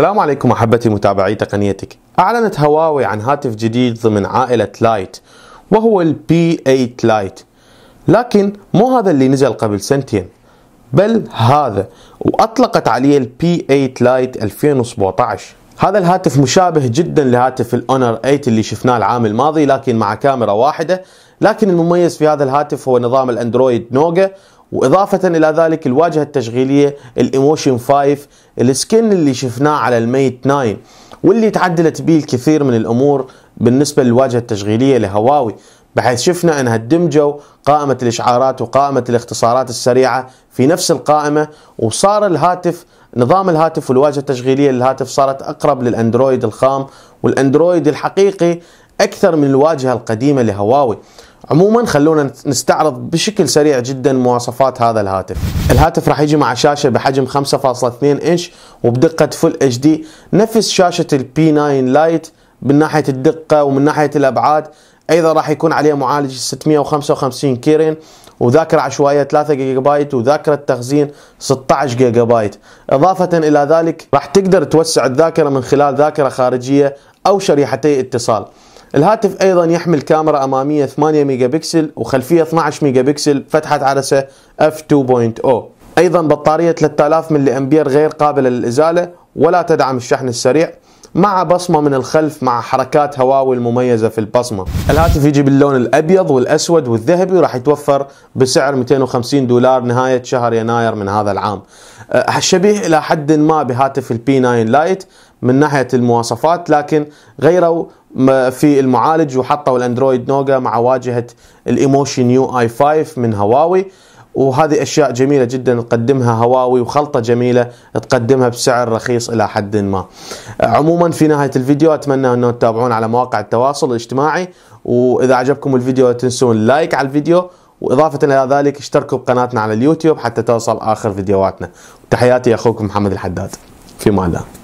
السلام عليكم احبتي متابعي تقنيتك. اعلنت هواوي عن هاتف جديد ضمن عائله لايت وهو البي 8 لايت. لكن مو هذا اللي نزل قبل سنتين بل هذا واطلقت عليه البي 8 لايت 2017. هذا الهاتف مشابه جدا لهاتف الاونر 8 اللي شفناه العام الماضي لكن مع كاميرا واحده لكن المميز في هذا الهاتف هو نظام الاندرويد نوغا واضافه الى ذلك الواجهه التشغيليه الايموشن 5 السكن اللي شفناه على الميت 9 واللي تعدلت به الكثير من الامور بالنسبه للواجهه التشغيليه لهواوي بحيث شفنا انها دمجوا قائمه الاشعارات وقائمه الاختصارات السريعه في نفس القائمه وصار الهاتف نظام الهاتف والواجهه التشغيليه للهاتف صارت اقرب للاندرويد الخام والاندرويد الحقيقي اكثر من الواجهه القديمه لهواوي عموما خلونا نستعرض بشكل سريع جدا مواصفات هذا الهاتف الهاتف راح يجي مع شاشة بحجم 5.2 انش وبدقة فل اتش دي نفس شاشة البي 9 لايت من ناحية الدقة ومن ناحية الابعاد ايضا راح يكون عليه معالج 655 كيرين وذاكرة عشوائية 3 جيجا بايت وذاكرة تخزين 16 جيجا بايت اضافة الى ذلك راح تقدر توسع الذاكرة من خلال ذاكرة خارجية او شريحتي اتصال الهاتف ايضا يحمل كاميرا اماميه 8 ميجا بكسل وخلفيه 12 ميجا بكسل فتحه عدسه f 2.0 ايضا بطاريه 3000 ملي امبير غير قابله للازاله ولا تدعم الشحن السريع مع بصمه من الخلف مع حركات هواوي المميزه في البصمه. الهاتف يجي باللون الابيض والاسود والذهبي وراح يتوفر بسعر 250 دولار نهايه شهر يناير من هذا العام. أه، شبيه الى حد ما بهاتف البي 9 لايت من ناحيه المواصفات لكن غيروا في المعالج وحطوا الاندرويد نوغا مع واجهه الايموشن يو اي 5 من هواوي وهذه اشياء جميله جدا تقدمها هواوي وخلطه جميله تقدمها بسعر رخيص الى حد ما. عموما في نهايه الفيديو اتمنى انه تتابعون على مواقع التواصل الاجتماعي واذا عجبكم الفيديو لا تنسون لايك على الفيديو واضافه الى ذلك اشتركوا بقناتنا على اليوتيوب حتى توصل اخر فيديوهاتنا. تحياتي اخوكم محمد الحداد. في امان الله.